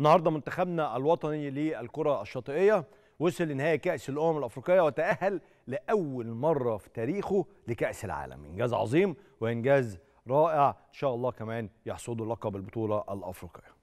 النهارده منتخبنا الوطني للكره الشاطئيه وصل لنهائي كاس الامم الافريقيه وتاهل لاول مره في تاريخه لكاس العالم انجاز عظيم وانجاز رائع ان شاء الله كمان يحصدوا لقب البطوله الافريقيه